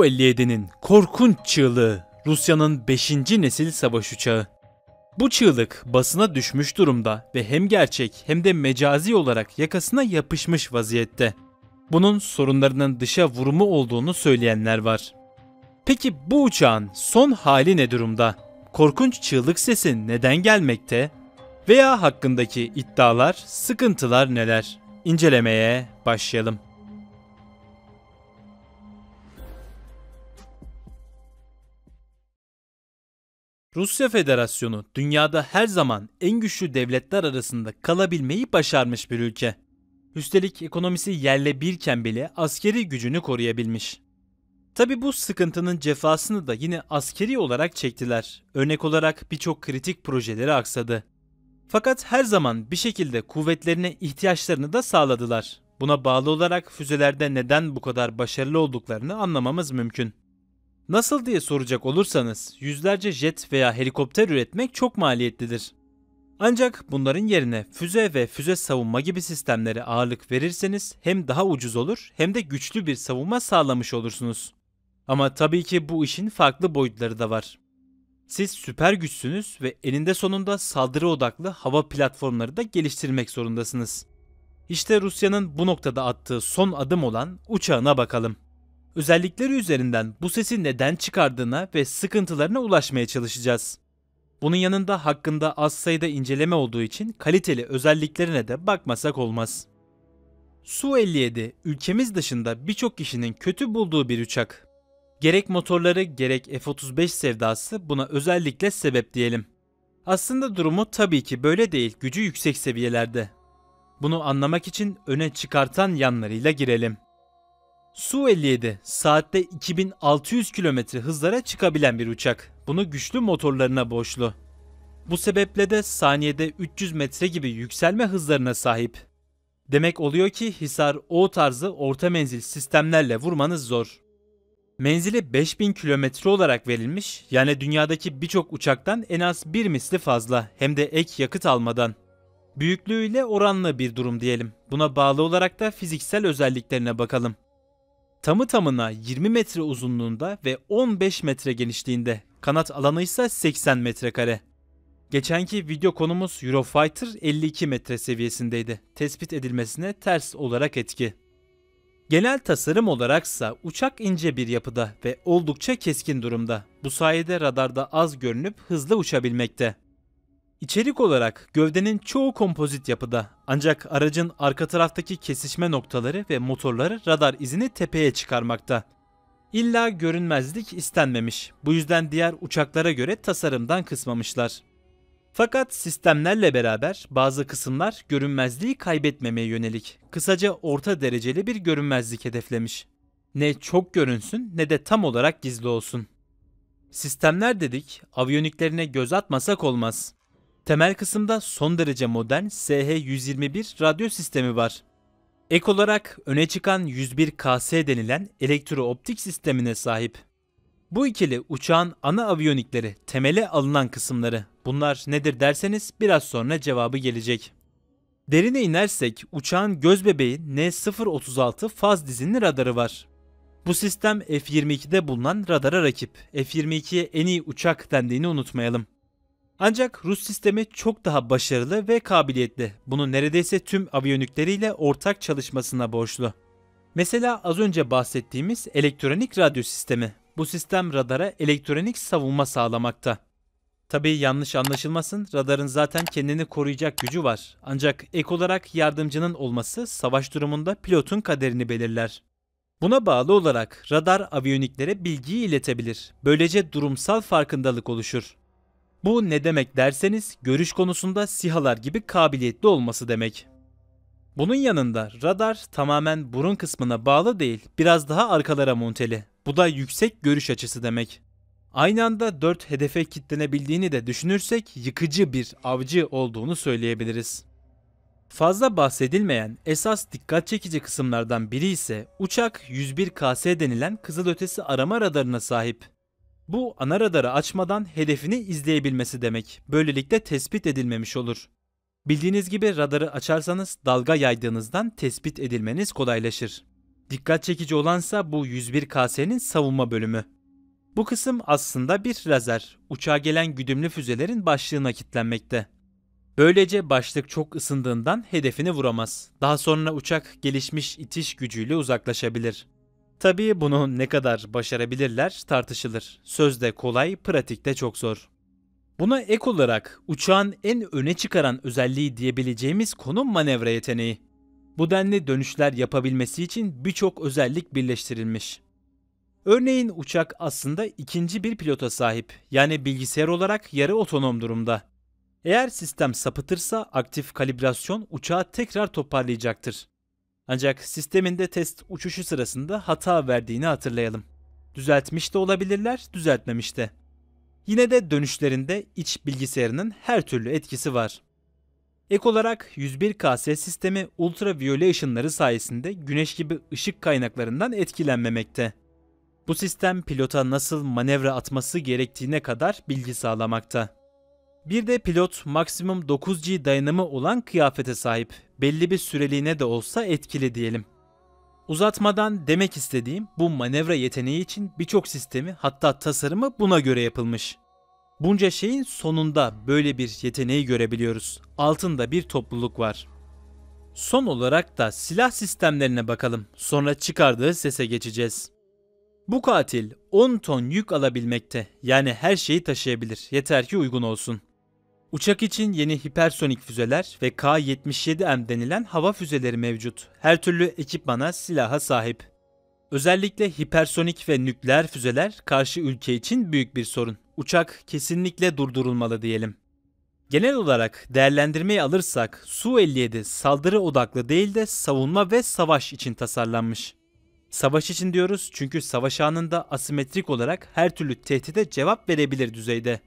su 57nin korkunç çığlığı Rusya'nın 5. nesil savaş uçağı. Bu çığlık basına düşmüş durumda ve hem gerçek hem de mecazi olarak yakasına yapışmış vaziyette. Bunun sorunlarının dışa vurumu olduğunu söyleyenler var. Peki bu uçağın son hali ne durumda? Korkunç çığlık sesi neden gelmekte? Veya hakkındaki iddialar, sıkıntılar neler? İncelemeye başlayalım. Rusya Federasyonu dünyada her zaman en güçlü devletler arasında kalabilmeyi başarmış bir ülke. Üstelik ekonomisi yerle birken bile askeri gücünü koruyabilmiş. Tabi bu sıkıntının cefasını da yine askeri olarak çektiler. Örnek olarak birçok kritik projeleri aksadı. Fakat her zaman bir şekilde kuvvetlerine ihtiyaçlarını da sağladılar. Buna bağlı olarak füzelerde neden bu kadar başarılı olduklarını anlamamız mümkün. Nasıl diye soracak olursanız yüzlerce jet veya helikopter üretmek çok maliyetlidir. Ancak bunların yerine füze ve füze savunma gibi sistemlere ağırlık verirseniz hem daha ucuz olur hem de güçlü bir savunma sağlamış olursunuz. Ama tabii ki bu işin farklı boyutları da var. Siz süper güçsünüz ve elinde sonunda saldırı odaklı hava platformları da geliştirmek zorundasınız. İşte Rusya'nın bu noktada attığı son adım olan uçağına bakalım özellikleri üzerinden bu sesi neden çıkardığına ve sıkıntılarına ulaşmaya çalışacağız. Bunun yanında hakkında az sayıda inceleme olduğu için kaliteli özelliklerine de bakmasak olmaz. Su-57 ülkemiz dışında birçok kişinin kötü bulduğu bir uçak. Gerek motorları gerek F-35 sevdası buna özellikle sebep diyelim. Aslında durumu tabii ki böyle değil gücü yüksek seviyelerde. Bunu anlamak için öne çıkartan yanlarıyla girelim. Su-57 saatte 2600 km hızlara çıkabilen bir uçak. Bunu güçlü motorlarına borçlu. Bu sebeple de saniyede 300 metre gibi yükselme hızlarına sahip. Demek oluyor ki Hisar O tarzı orta menzil sistemlerle vurmanız zor. Menzili 5000 kilometre olarak verilmiş yani dünyadaki birçok uçaktan en az bir misli fazla hem de ek yakıt almadan. Büyüklüğüyle oranlı bir durum diyelim. Buna bağlı olarak da fiziksel özelliklerine bakalım. Tamı tamına 20 metre uzunluğunda ve 15 metre genişliğinde. Kanat alanı ise 80 metrekare. Geçenki video konumuz Eurofighter 52 metre seviyesindeydi. Tespit edilmesine ters olarak etki. Genel tasarım olaraksa uçak ince bir yapıda ve oldukça keskin durumda. Bu sayede radarda az görünüp hızlı uçabilmekte. İçerik olarak gövdenin çoğu kompozit yapıda ancak aracın arka taraftaki kesişme noktaları ve motorları radar izini tepeye çıkarmakta. İlla görünmezlik istenmemiş. Bu yüzden diğer uçaklara göre tasarımdan kısmamışlar. Fakat sistemlerle beraber bazı kısımlar görünmezliği kaybetmemeye yönelik. Kısaca orta dereceli bir görünmezlik hedeflemiş. Ne çok görünsün ne de tam olarak gizli olsun. Sistemler dedik, aviyoniklerine göz atmasak olmaz. Temel kısımda son derece modern SH-121 radyo sistemi var. Ek olarak öne çıkan 101KS denilen elektrooptik sistemine sahip. Bu ikili uçağın ana aviyonikleri, temele alınan kısımları. Bunlar nedir derseniz biraz sonra cevabı gelecek. Derine inersek uçağın göz bebeği N036 faz dizinli radarı var. Bu sistem F-22'de bulunan radara rakip. F-22'ye en iyi uçak dendiğini unutmayalım. Ancak Rus sistemi çok daha başarılı ve kabiliyetli. Bunu neredeyse tüm aviyoniklerle ortak çalışmasına borçlu. Mesela az önce bahsettiğimiz elektronik radyo sistemi. Bu sistem radara elektronik savunma sağlamakta. Tabii yanlış anlaşılmasın, radarın zaten kendini koruyacak gücü var. Ancak ek olarak yardımcının olması savaş durumunda pilotun kaderini belirler. Buna bağlı olarak radar aviyoniklere bilgiyi iletebilir. Böylece durumsal farkındalık oluşur. Bu ne demek derseniz görüş konusunda sihalar gibi kabiliyetli olması demek. Bunun yanında radar tamamen burun kısmına bağlı değil biraz daha arkalara monteli. Bu da yüksek görüş açısı demek. Aynı anda 4 hedefe kilitlenebildiğini de düşünürsek yıkıcı bir avcı olduğunu söyleyebiliriz. Fazla bahsedilmeyen esas dikkat çekici kısımlardan biri ise uçak 101 KS denilen kızılötesi arama radarına sahip. Bu ana radarı açmadan hedefini izleyebilmesi demek. Böylelikle tespit edilmemiş olur. Bildiğiniz gibi radarı açarsanız dalga yaydığınızdan tespit edilmeniz kolaylaşır. Dikkat çekici olansa bu 101 KS'nin savunma bölümü. Bu kısım aslında bir lazer. Uçağa gelen güdümlü füzelerin başlığına kilitlenmekte. Böylece başlık çok ısındığından hedefini vuramaz. Daha sonra uçak gelişmiş itiş gücüyle uzaklaşabilir. Tabii bunu ne kadar başarabilirler tartışılır. Sözde kolay, pratikte çok zor. Buna ek olarak uçağın en öne çıkaran özelliği diyebileceğimiz konum manevra yeteneği. Bu denli dönüşler yapabilmesi için birçok özellik birleştirilmiş. Örneğin uçak aslında ikinci bir pilota sahip yani bilgisayar olarak yarı otonom durumda. Eğer sistem sapıtırsa aktif kalibrasyon uçağı tekrar toparlayacaktır. Ancak sisteminde test uçuşu sırasında hata verdiğini hatırlayalım. Düzeltmiş de olabilirler, düzeltmemiş de. Yine de dönüşlerinde iç bilgisayarının her türlü etkisi var. Ek olarak 101KS sistemi ultraviyole ışınları sayesinde güneş gibi ışık kaynaklarından etkilenmemekte. Bu sistem pilota nasıl manevra atması gerektiğine kadar bilgi sağlamakta. Bir de pilot maksimum 9G dayanımı olan kıyafete sahip. Belli bir süreliğine de olsa etkili diyelim. Uzatmadan demek istediğim bu manevra yeteneği için birçok sistemi hatta tasarımı buna göre yapılmış. Bunca şeyin sonunda böyle bir yeteneği görebiliyoruz. Altında bir topluluk var. Son olarak da silah sistemlerine bakalım. Sonra çıkardığı sese geçeceğiz. Bu katil 10 ton yük alabilmekte. Yani her şeyi taşıyabilir. Yeter ki uygun olsun. Uçak için yeni hipersonik füzeler ve K-77M denilen hava füzeleri mevcut. Her türlü ekipmana, silaha sahip. Özellikle hipersonik ve nükleer füzeler karşı ülke için büyük bir sorun. Uçak kesinlikle durdurulmalı diyelim. Genel olarak değerlendirmeyi alırsak Su-57 saldırı odaklı değil de savunma ve savaş için tasarlanmış. Savaş için diyoruz çünkü savaş anında asimetrik olarak her türlü tehdide cevap verebilir düzeyde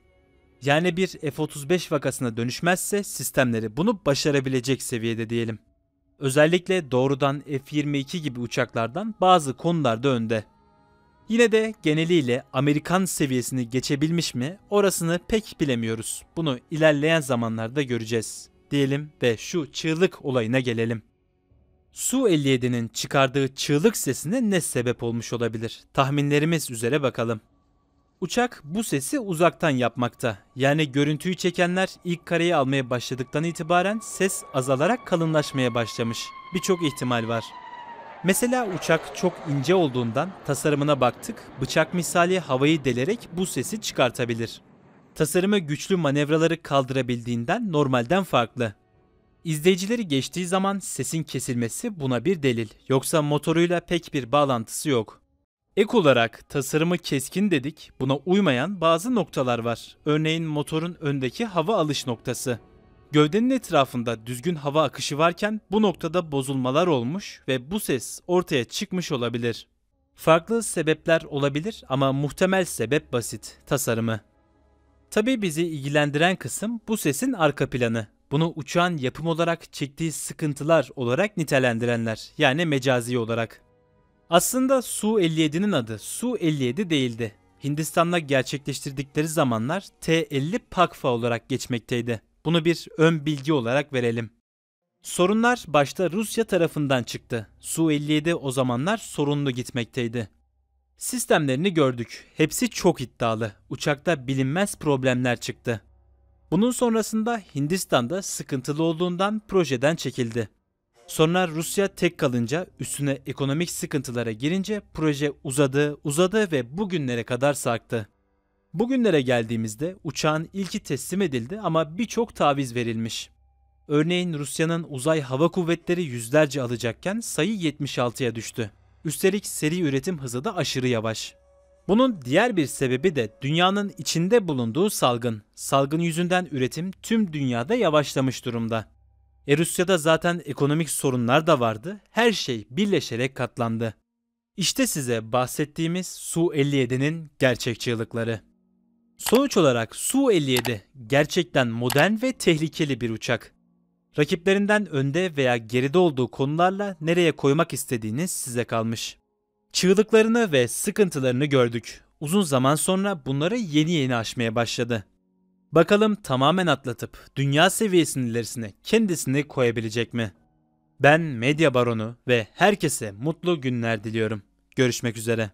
yani bir F-35 vakasına dönüşmezse sistemleri bunu başarabilecek seviyede diyelim. Özellikle doğrudan F-22 gibi uçaklardan bazı konularda önde. Yine de geneliyle Amerikan seviyesini geçebilmiş mi orasını pek bilemiyoruz. Bunu ilerleyen zamanlarda göreceğiz. Diyelim ve şu çığlık olayına gelelim. Su-57'nin çıkardığı çığlık sesine ne sebep olmuş olabilir? Tahminlerimiz üzere bakalım. Uçak bu sesi uzaktan yapmakta. Yani görüntüyü çekenler ilk kareyi almaya başladıktan itibaren ses azalarak kalınlaşmaya başlamış. Birçok ihtimal var. Mesela uçak çok ince olduğundan tasarımına baktık, bıçak misali havayı delerek bu sesi çıkartabilir. Tasarımı güçlü manevraları kaldırabildiğinden normalden farklı. İzleyicileri geçtiği zaman sesin kesilmesi buna bir delil. Yoksa motoruyla pek bir bağlantısı yok. Ek olarak tasarımı keskin dedik, buna uymayan bazı noktalar var. Örneğin motorun öndeki hava alış noktası. Gövdenin etrafında düzgün hava akışı varken bu noktada bozulmalar olmuş ve bu ses ortaya çıkmış olabilir. Farklı sebepler olabilir ama muhtemel sebep basit, tasarımı. Tabii bizi ilgilendiren kısım bu sesin arka planı. Bunu uçağın yapım olarak çektiği sıkıntılar olarak nitelendirenler yani mecazi olarak. Aslında Su-57'nin adı Su-57 değildi. Hindistan'da gerçekleştirdikleri zamanlar T-50 Pakfa olarak geçmekteydi. Bunu bir ön bilgi olarak verelim. Sorunlar başta Rusya tarafından çıktı. Su-57 o zamanlar sorunlu gitmekteydi. Sistemlerini gördük. Hepsi çok iddialı. Uçakta bilinmez problemler çıktı. Bunun sonrasında Hindistan'da sıkıntılı olduğundan projeden çekildi. Sonra Rusya tek kalınca üstüne ekonomik sıkıntılara girince proje uzadı, uzadı ve bugünlere kadar sarktı. Bugünlere geldiğimizde uçağın ilki teslim edildi ama birçok taviz verilmiş. Örneğin Rusya'nın uzay hava kuvvetleri yüzlerce alacakken sayı 76'ya düştü. Üstelik seri üretim hızı da aşırı yavaş. Bunun diğer bir sebebi de dünyanın içinde bulunduğu salgın. Salgın yüzünden üretim tüm dünyada yavaşlamış durumda. E Rusya'da zaten ekonomik sorunlar da vardı. Her şey birleşerek katlandı. İşte size bahsettiğimiz Su-57'nin gerçek çığlıkları. Sonuç olarak Su-57 gerçekten modern ve tehlikeli bir uçak. Rakiplerinden önde veya geride olduğu konularla nereye koymak istediğiniz size kalmış. Çığlıklarını ve sıkıntılarını gördük. Uzun zaman sonra bunları yeni yeni aşmaya başladı. Bakalım tamamen atlatıp dünya seviyesinin ilerisine kendisini koyabilecek mi? Ben Medya Baronu ve herkese mutlu günler diliyorum. Görüşmek üzere.